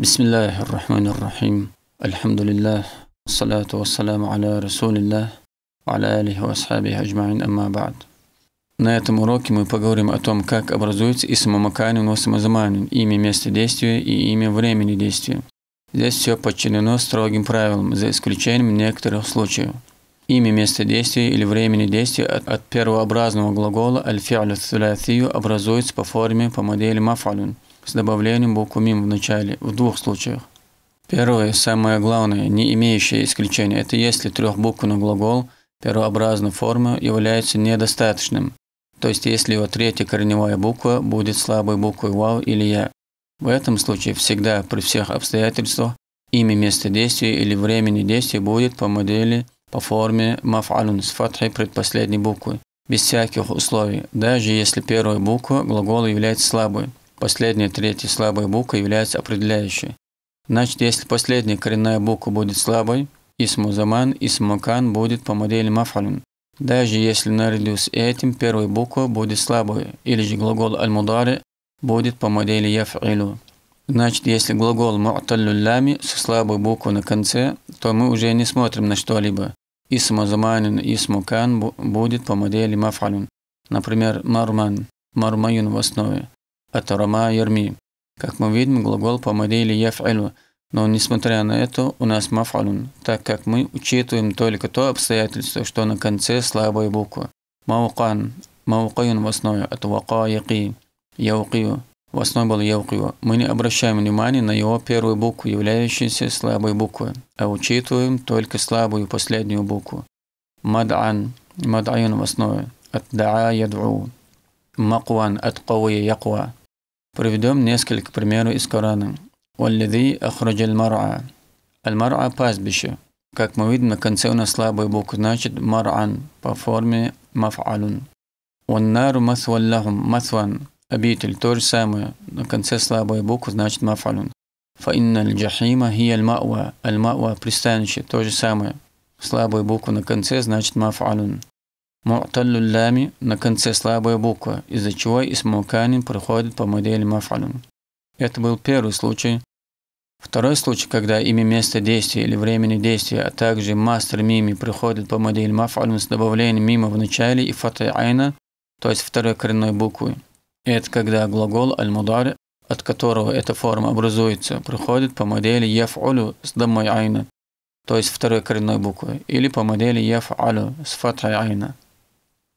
بسم الله الرحمن الرحيم الحمد لله والصلاة والسلام على رسول الله وعلى آله وأصحابه أجمعين أما بعد На этом уроке мы поговорим о том, как образуется и самозаманин, имя места действия и имя времени действия. Здесь все подчинено строгим правилам, за исключением некоторых случаев. Имя места действия или времени действия от, от первообразного глагола аль-фи'лю образуется по форме по модели мафалюн – с добавлением буквы «мим» в начале в двух случаях. Первое, самое главное, не имеющее исключения, это если трехбуквенный глагол первообразной формы является недостаточным, то есть если его третья корневая буква будет слабой буквой «вау» или «я». В этом случае всегда при всех обстоятельствах имя места действия или времени действия будет по модели по форме «маф'алун» с фатхой предпоследней буквы, без всяких условий, даже если первая буква глагола является слабой. Последняя третья слабая буква является определяющей. Значит, если последняя коренная буква будет слабой, Исму Заман, Исму Кан будет по модели Мафалин. Даже если наряду с этим первая буква будет слабой, или же глагол аль-мудари будет по модели яф'илю. Значит, если глагол му'таллюлями со слабой буквой на конце, то мы уже не смотрим на что-либо. Исму заманин, исму кан будет по модели мафалюн. Например, марман, мармаюн в основе рома ярми. Как мы видим, глагол по модели яф'алю, но несмотря на это у нас маф'алун, так как мы учитываем только то обстоятельство, что на конце слабая буква. Маукан, маукаюн в основе, от вакаяки, яукию. В основе был яукию. Мы не обращаем внимания на его первую букву, являющуюся слабой буквой, а учитываем только слабую последнюю букву. Мад'ан, мад'аюн в основе, от даа ядру. Макуан, от кавия якуа. Приведем несколько примеров из Корана. «Валлиди ахраджаль мар'а». Аль-мар'а – пастбище. Как мы видим, на конце у нас слабая буква, значит «мар'ан» по форме «маф'алун». «Ваннару масваллахум» – «масван» – обитель, то же самое. На конце слабая буква, значит «маф'алун». «Фаинна аль-джахима хия аль-ма'ва». Аль-ма'ва – пристанище, то же самое. Слабая буква на конце, значит «маф'алун». Му'таллю на конце слабая буква, из-за чего исмуканин проходит по модели мафалюн. Это был первый случай. Второй случай, когда имя места действия или времени действия, а также мастер мими приходит по модели мафалюн с добавлением мима в начале и фата то есть второй коренной буквы. Это когда глагол аль от которого эта форма образуется, приходит по модели яф'улю с дамой айна, то есть второй коренной буквы, или по модели яф'алю с фатой айна.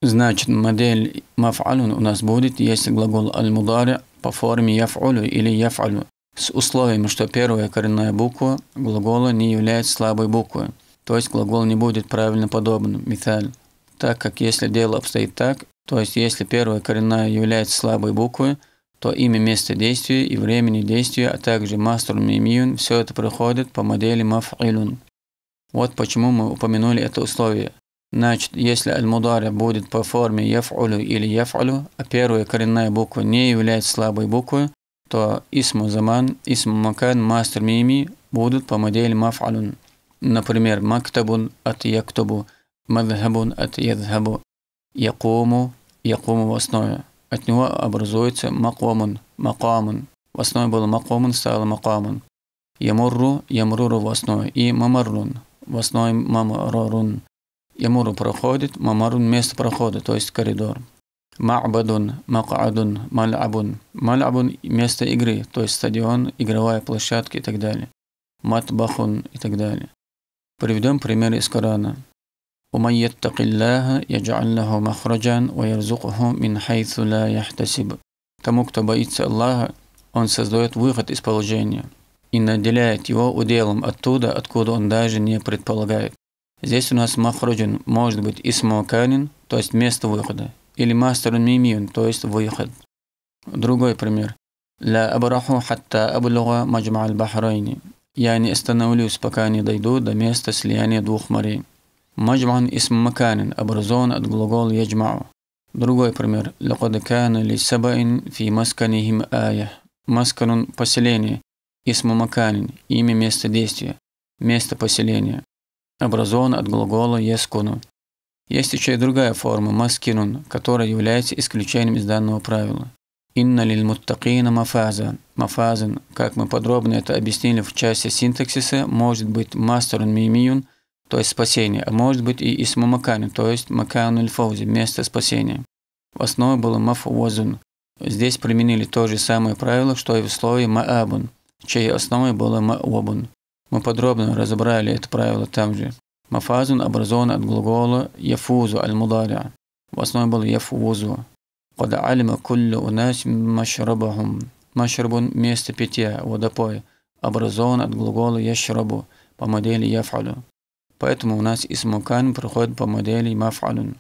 Значит, модель маф'алун у нас будет, если глагол аль-мудари по форме яф'улю или яф'алю, с условием, что первая коренная буква глагола не является слабой буквой, то есть глагол не будет правильно подобным, миталь. Так как если дело обстоит так, то есть если первая коренная является слабой буквой, то имя места действия и времени действия, а также мастер мимиюн, все это проходит по модели маф'илун. Вот почему мы упомянули это условие. Значит, если аль-мудари будет по форме яф'улю или яф'улю, а первая коренная буква не является слабой буквой, то исму заман, исму макан, мастер мими будут по модели маф'алун. Например, мактабун от яктубу, мадхабун от ядхабу, якуму, якуму в основе. От него образуется макомун, макамун. В основе было макомун, стало макамун. Ямурру, ямруру в основе. И мамаррун, в основе мамаррун. Ямуру проходит, Мамарун место прохода, то есть коридор. Ма'бадун, макадун, мал'абун. Мал'абун – место игры, то есть стадион, игровая площадка и так далее. Матбахун и так далее. Приведем пример из Корана. ومن يتق الله يجعل له مخرجا ويرزقه من حيث لا يحتسب Тому, кто боится Аллаха, Он создает выход из положения и наделяет его уделом оттуда, откуда он даже не предполагает. Здесь у нас махруджин может быть исмаканин, то есть место выхода, или мастерун мимиюн, то есть выход. Другой пример. Ла абраху хатта аблуга маджма аль бахрайни. Я не остановлюсь, пока не дойду до места слияния двух морей. Маджман исм образован от глагола яджмау. Другой пример. Лакад кана ли сабаин фи масканихим ая. Масканун – поселение. Исму имя места действия, место поселения образован от глагола «ескуну». Есть еще и другая форма «маскинун», которая является исключением из данного правила. «Инна лиль муттакина мафаза». Мафазан, как мы подробно это объяснили в части синтаксиса, может быть мастерун мимиюн, то есть спасение, а может быть и исму макану, то есть макану фаузи, место спасения. В основе было мафуозун. Здесь применили то же самое правило, что и в слове маабун, чьей основой было маобун. Мы подробно разобрали это правило там же. Мафазун образован от глагола «яфузу» аль-мудаля. В основе был «яфузу». «Кад алима куллю унас машрабахум». Машрабун – место питья, водопой. Образован от глагола «яшрабу» по модели «яфалю». Поэтому у нас «исмукан» проходит по модели «мафалун».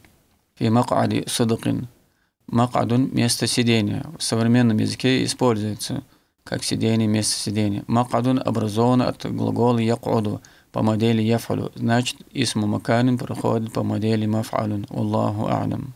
Фи макади садыкин. Макадун – место сидения. В современном языке используется как сидение, место сидения. Макадун образован от глагола якуду по модели яфалу. Значит, исму маканин проходит по модели мафалун. Аллаху алям.